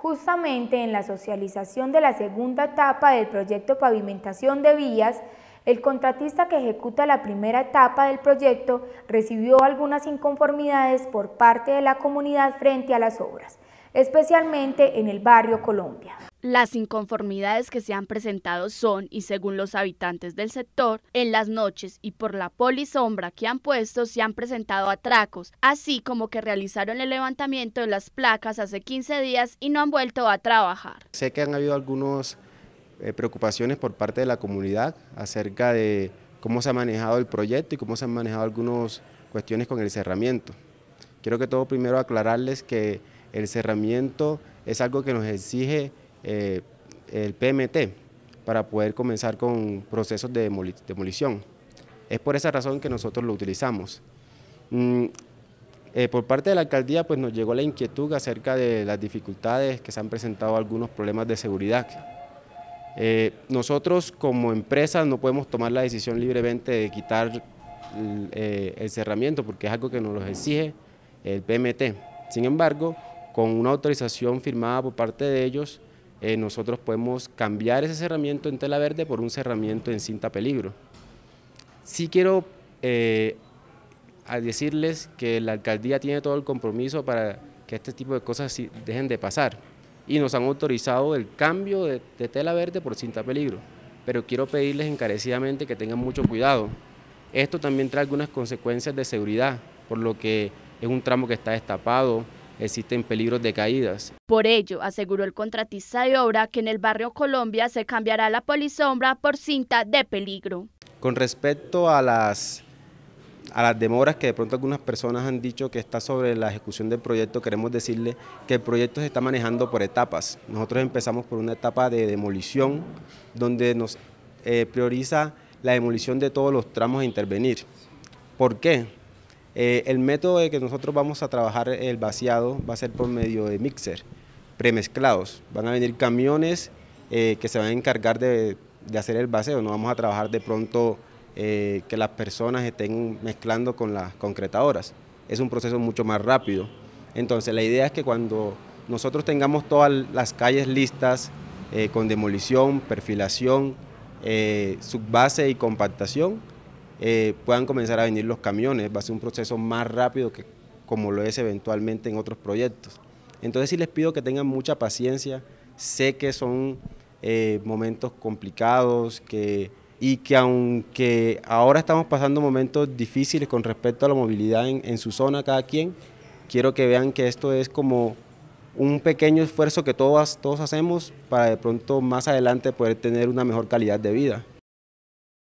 Justamente en la socialización de la segunda etapa del proyecto Pavimentación de Vías, el contratista que ejecuta la primera etapa del proyecto recibió algunas inconformidades por parte de la comunidad frente a las obras especialmente en el barrio Colombia. Las inconformidades que se han presentado son, y según los habitantes del sector, en las noches y por la polisombra que han puesto se han presentado atracos, así como que realizaron el levantamiento de las placas hace 15 días y no han vuelto a trabajar. Sé que han habido algunas eh, preocupaciones por parte de la comunidad acerca de cómo se ha manejado el proyecto y cómo se han manejado algunas cuestiones con el cerramiento. Quiero que todo primero aclararles que el cerramiento es algo que nos exige eh, el PMT para poder comenzar con procesos de demolición. Es por esa razón que nosotros lo utilizamos. Mm, eh, por parte de la alcaldía pues nos llegó la inquietud acerca de las dificultades que se han presentado algunos problemas de seguridad. Eh, nosotros como empresa no podemos tomar la decisión libremente de quitar el, cerramiento porque es algo que nos lo exige el PMT. Sin embargo, con una autorización firmada por parte de ellos, eh, nosotros podemos cambiar ese cerramiento en tela verde por un cerramiento en cinta peligro. Sí quiero eh, decirles que la alcaldía tiene todo el compromiso para que este tipo de cosas dejen de pasar y nos han autorizado el cambio de, de tela verde por cinta peligro, pero quiero pedirles encarecidamente que tengan mucho cuidado. Esto también trae algunas consecuencias de seguridad, por lo que es un tramo que está destapado, existen peligros de caídas. Por ello, aseguró el contratista de obra que en el barrio Colombia se cambiará la polisombra por cinta de peligro. Con respecto a las a las demoras que de pronto algunas personas han dicho que está sobre la ejecución del proyecto, queremos decirle que el proyecto se está manejando por etapas. Nosotros empezamos por una etapa de demolición, donde nos eh, prioriza la demolición de todos los tramos a intervenir. ¿Por qué? Eh, el método de que nosotros vamos a trabajar el vaciado va a ser por medio de mixer, premezclados. Van a venir camiones eh, que se van a encargar de, hacer el vaciado. No vamos a trabajar de pronto eh, que las personas estén mezclando con las concretadoras. Es un proceso mucho más rápido. Entonces la idea es que cuando nosotros tengamos todas las calles listas con demolición, perfilación, subbase y compactación, eh, puedan comenzar a venir los camiones. Va a ser un proceso más rápido que como lo es eventualmente en otros proyectos. Entonces sí les pido que tengan mucha paciencia. Sé que son eh, momentos complicados y que aunque ahora estamos pasando momentos difíciles con respecto a la movilidad en, su zona cada quien, quiero que vean que esto es como un pequeño esfuerzo que todos, todos hacemos para de pronto más adelante poder tener una mejor calidad de vida.